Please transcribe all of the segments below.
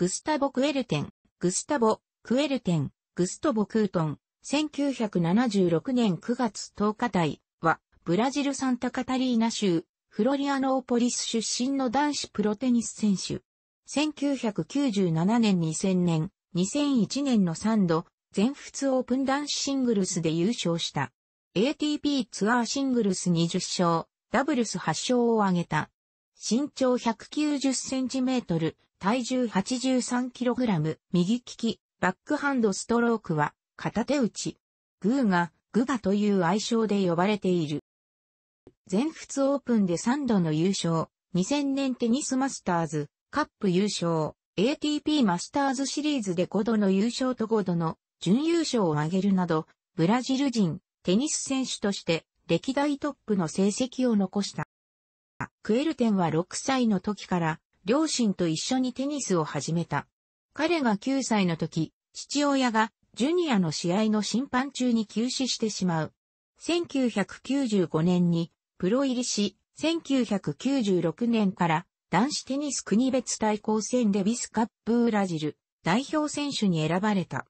グスタボ・クエルテン、グスタボ・クエルテン、グストボ・クートン、1976年9月10日台は、ブラジルサンタカタリーナ州、フロリアノーポリス出身の男子プロテニス選手。1997年2000年、2001年の3度、全仏オープン男子シングルスで優勝した。ATP ツアーシングルス20勝、ダブルス8勝を挙げた。身長190センチメートル、体重 83kg、右利き、バックハンドストロークは、片手打ち。グーが、グガという愛称で呼ばれている。全仏オープンで3度の優勝、2000年テニスマスターズ、カップ優勝、ATP マスターズシリーズで5度の優勝と5度の準優勝を挙げるなど、ブラジル人、テニス選手として歴代トップの成績を残した。クエルテンは6歳の時から両親と一緒にテニスを始めた。彼が9歳の時、父親がジュニアの試合の審判中に急死してしまう。1995年にプロ入りし、1996年から男子テニス国別対抗戦デビスカップブラジル代表選手に選ばれた。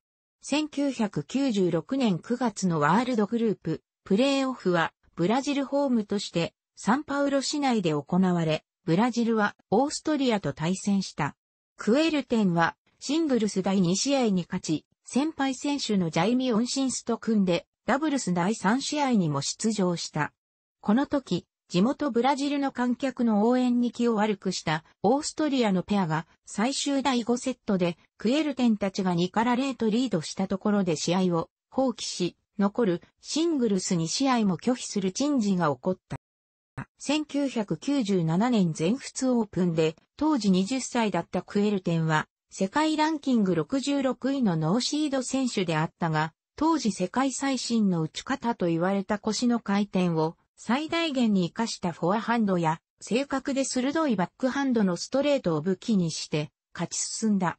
1996年9月のワールドグループプレーオフはブラジルホームとしてサンパウロ市内で行われ、ブラジルはオーストリアと対戦した。クエルテンはシングルス第2試合に勝ち、先輩選手のジャイミ・オンシンスと組んで、ダブルス第3試合にも出場した。この時、地元ブラジルの観客の応援に気を悪くしたオーストリアのペアが最終第5セットでクエルテンたちが2から0とリードしたところで試合を放棄し、残るシングルス2試合も拒否する珍事が起こった。1997年全仏オープンで、当時20歳だったクエルテンは、世界ランキング66位のノーシード選手であったが、当時世界最新の打ち方と言われた腰の回転を最大限に活かしたフォアハンドや、正確で鋭いバックハンドのストレートを武器にして、勝ち進んだ。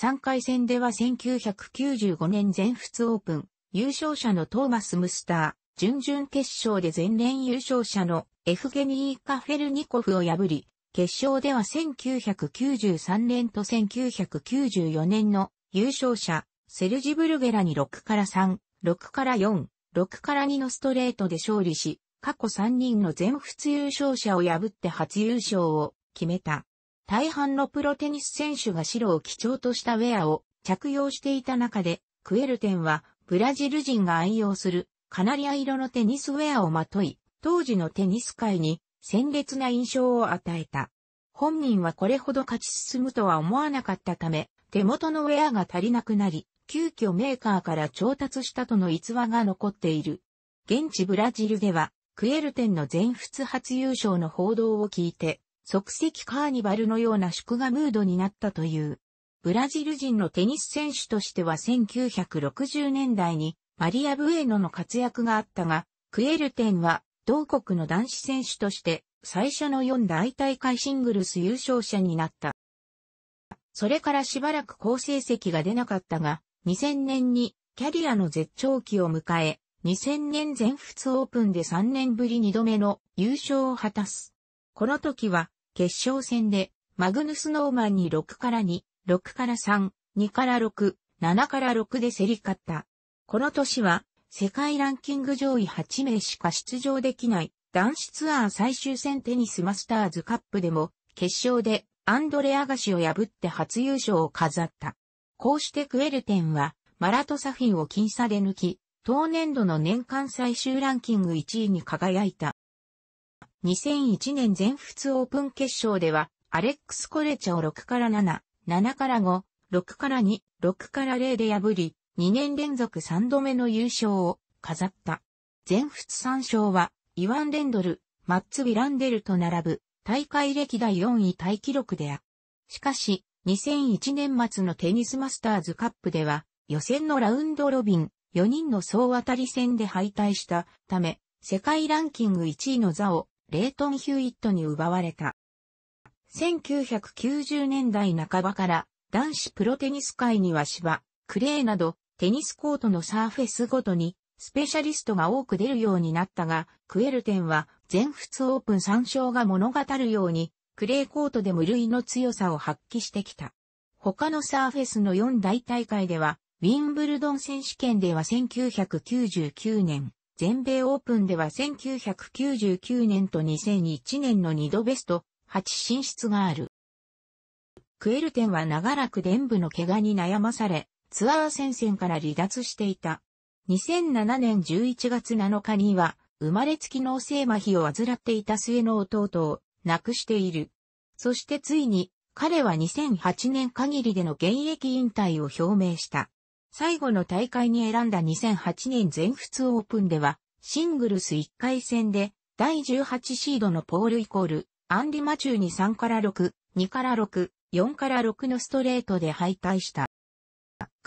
3回戦では1995年全仏オープン、優勝者のトーマス・ムスター。準々決勝で前年優勝者のエフゲニー・カフェルニコフを破り、決勝では1993年と1994年の優勝者、セルジ・ブルゲラに6から3、6から4、6から2のストレートで勝利し、過去3人の全仏優勝者を破って初優勝を決めた。大半のプロテニス選手が白を基調としたウェアを着用していた中で、クエルテンはブラジル人が愛用するカナリア色のテニスウェアをまとい、当時のテニス界に鮮烈な印象を与えた。本人はこれほど勝ち進むとは思わなかったため、手元のウェアが足りなくなり、急遽メーカーから調達したとの逸話が残っている。現地ブラジルでは、クエルテンの全仏初優勝の報道を聞いて、即席カーニバルのような祝賀ムードになったという。ブラジル人のテニス選手としては1960年代にマリア・ブエノの活躍があったが、クエルテンは同国の男子選手として最初の4大大会シングルス優勝者になった。それからしばらく好成績が出なかったが、2000年にキャリアの絶頂期を迎え、2000年全仏オープンで3年ぶり2度目の優勝を果たす。この時は決勝戦でマグヌス・ノーマンに6から2、6から3、2から6、7から6で競り勝った。この年は、世界ランキング上位8名しか出場できない男子ツアー最終戦テニスマスターズカップでも決勝でアンドレアガシを破って初優勝を飾った。こうしてクエルテンはマラトサフィンを僅差で抜き、当年度の年間最終ランキング1位に輝いた。2001年全仏オープン決勝では、アレックス・コレチャを6から7、7から5、6から2、6から0で破り、2年連続3度目の優勝を飾った。全仏3勝は、イワン・レンドル、マッツ・ビランデルと並ぶ、大会歴代4位タイ記録であ。しかし、2001年末のテニスマスターズカップでは、予選のラウンドロビン、4人の総当たり戦で敗退したため、世界ランキング1位の座を、レイトン・ヒューイットに奪われた。1990年代半ばから、男子プロテニス界には芝、クレーなど、テニスコートのサーフェスごとに、スペシャリストが多く出るようになったが、クエルテンは全仏オープン参照が物語るように、クレーコートで無類の強さを発揮してきた。他のサーフェスの4大大会では、ウィンブルドン選手権では1999年、全米オープンでは1999年と2001年の2度ベスト8進出がある。クエルテンは長らく伝部の怪我に悩まされ、ツアー戦線から離脱していた。2007年11月7日には、生まれつき脳性麻痺を患っていた末の弟を亡くしている。そしてついに、彼は2008年限りでの現役引退を表明した。最後の大会に選んだ2008年全仏オープンでは、シングルス1回戦で、第18シードのポールイコール、アンディ・マチューに3から6、2から6、4から6のストレートで敗退した。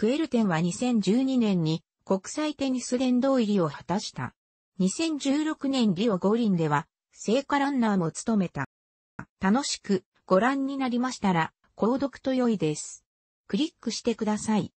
クエルテンは2012年に国際テニス連動入りを果たした。2016年リオ五輪では、聖火ランナーも務めた。楽しくご覧になりましたら、購読と良いです。クリックしてください。